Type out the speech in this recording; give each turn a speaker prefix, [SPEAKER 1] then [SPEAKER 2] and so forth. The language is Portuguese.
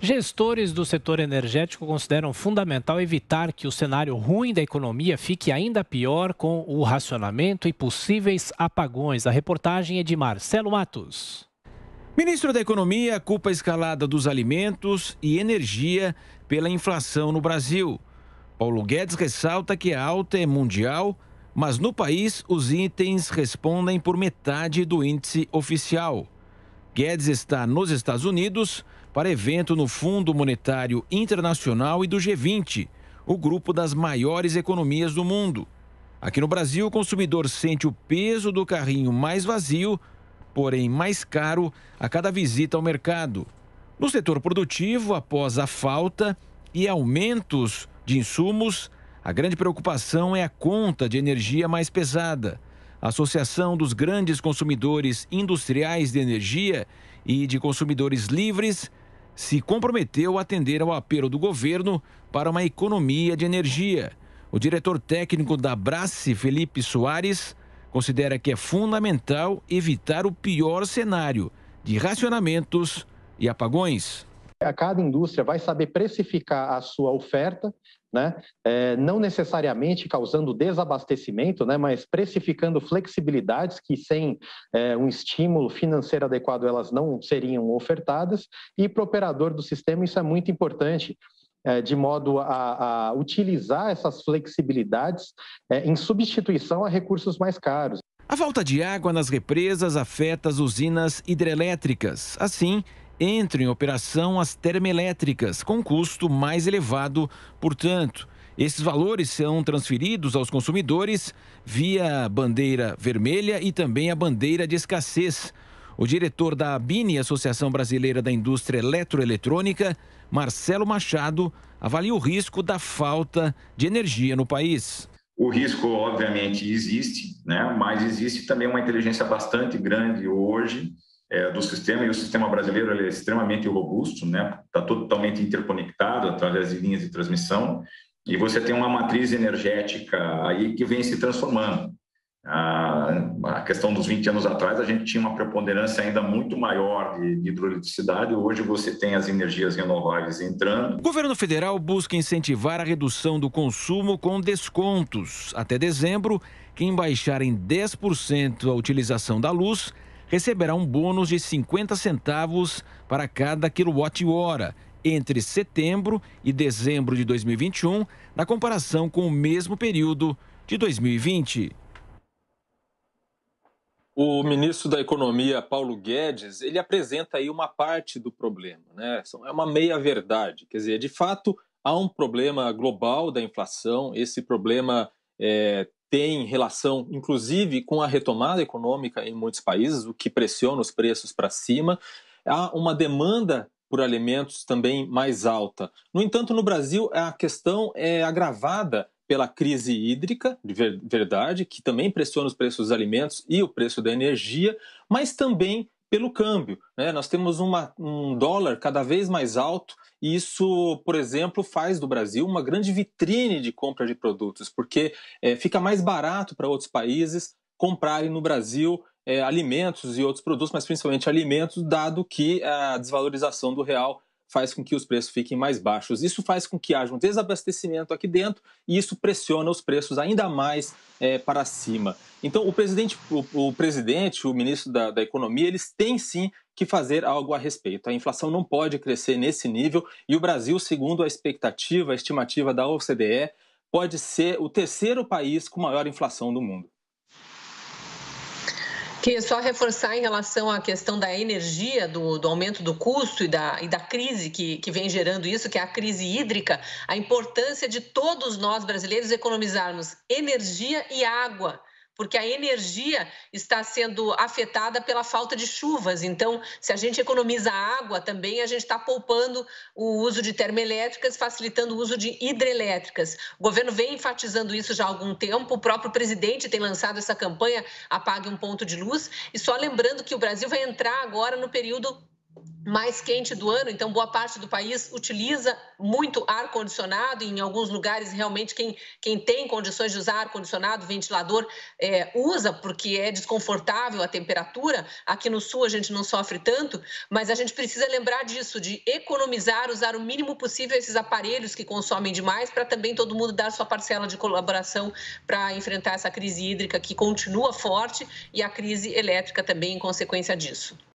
[SPEAKER 1] Gestores do setor energético consideram fundamental evitar que o cenário ruim da economia fique ainda pior com o racionamento e possíveis apagões. A reportagem é de Marcelo Matos.
[SPEAKER 2] Ministro da Economia culpa a escalada dos alimentos e energia pela inflação no Brasil. Paulo Guedes ressalta que a alta é mundial, mas no país os itens respondem por metade do índice oficial. Guedes está nos Estados Unidos para evento no Fundo Monetário Internacional e do G20, o grupo das maiores economias do mundo. Aqui no Brasil, o consumidor sente o peso do carrinho mais vazio, porém mais caro, a cada visita ao mercado. No setor produtivo, após a falta e aumentos de insumos, a grande preocupação é a conta de energia mais pesada a Associação dos Grandes Consumidores Industriais de Energia e de Consumidores Livres se comprometeu a atender ao apelo do governo para uma economia de energia. O diretor técnico da Brasse, Felipe Soares, considera que é fundamental evitar o pior cenário de racionamentos e apagões
[SPEAKER 1] a cada indústria vai saber precificar a sua oferta, né? É, não necessariamente causando desabastecimento, né? mas precificando flexibilidades que, sem é, um estímulo financeiro adequado, elas não seriam ofertadas, e para o operador do sistema isso é muito importante. É, de modo a, a, utilizar essas flexibilidades é, em substituição a recursos mais caros.
[SPEAKER 2] A falta de água nas represas afeta as usinas hidrelétricas. Assim, entram em operação as termoelétricas, com custo mais elevado, portanto. Esses valores são transferidos aos consumidores via bandeira vermelha e também a bandeira de escassez. O diretor da ABINE, Associação Brasileira da Indústria Eletroeletrônica, Marcelo Machado, avalia o risco da falta de energia no país. O risco, obviamente, existe, né? mas existe também uma inteligência bastante grande hoje é, do sistema, e o sistema brasileiro é extremamente robusto, né? Está totalmente interconectado através de linhas de transmissão, e você tem uma matriz energética aí que vem se transformando. A, a questão dos 20 anos atrás, a gente tinha uma preponderância ainda muito maior de, de hidroeletricidade. Hoje você tem as
[SPEAKER 3] energias renováveis entrando.
[SPEAKER 2] O governo federal busca incentivar a redução do consumo com descontos. Até dezembro, quem baixar em 10% a utilização da luz receberá um bônus de 50 centavos para cada quilowatt-hora entre setembro e dezembro de 2021, na comparação com o mesmo período de 2020.
[SPEAKER 1] O ministro da Economia, Paulo Guedes, ele apresenta aí uma parte do problema, né? É uma meia-verdade. Quer dizer, de fato, há um problema global da inflação, esse problema é, tem relação, inclusive, com a retomada econômica em muitos países, o que pressiona os preços para cima. Há uma demanda por alimentos também mais alta. No entanto, no Brasil, a questão é agravada pela crise hídrica, de verdade, que também pressiona os preços dos alimentos e o preço da energia, mas também pelo câmbio. Né? Nós temos uma, um dólar cada vez mais alto e isso, por exemplo, faz do Brasil uma grande vitrine de compra de produtos, porque é, fica mais barato para outros países comprarem no Brasil é, alimentos e outros produtos, mas principalmente alimentos, dado que a desvalorização do real faz com que os preços fiquem mais baixos. Isso faz com que haja um desabastecimento aqui dentro e isso pressiona os preços ainda mais é, para cima. Então, o presidente, o, o presidente, o ministro da, da Economia, eles têm sim que fazer algo a respeito. A inflação não pode crescer nesse nível e o Brasil, segundo a expectativa, a estimativa da OCDE, pode ser o terceiro país com maior inflação do mundo.
[SPEAKER 3] E só reforçar em relação à questão da energia, do, do aumento do custo e da, e da crise que, que vem gerando isso, que é a crise hídrica, a importância de todos nós brasileiros economizarmos energia e água porque a energia está sendo afetada pela falta de chuvas. Então, se a gente economiza água também, a gente está poupando o uso de termoelétricas, facilitando o uso de hidrelétricas. O governo vem enfatizando isso já há algum tempo, o próprio presidente tem lançado essa campanha Apague um Ponto de Luz. E só lembrando que o Brasil vai entrar agora no período mais quente do ano, então boa parte do país utiliza muito ar condicionado. Em alguns lugares, realmente, quem, quem tem condições de usar ar condicionado, ventilador, é, usa, porque é desconfortável a temperatura. Aqui no sul a gente não sofre tanto, mas a gente precisa lembrar disso, de economizar, usar o mínimo possível esses aparelhos que consomem demais, para também todo mundo dar sua parcela de colaboração para enfrentar essa crise hídrica que continua forte e a crise elétrica também em consequência disso.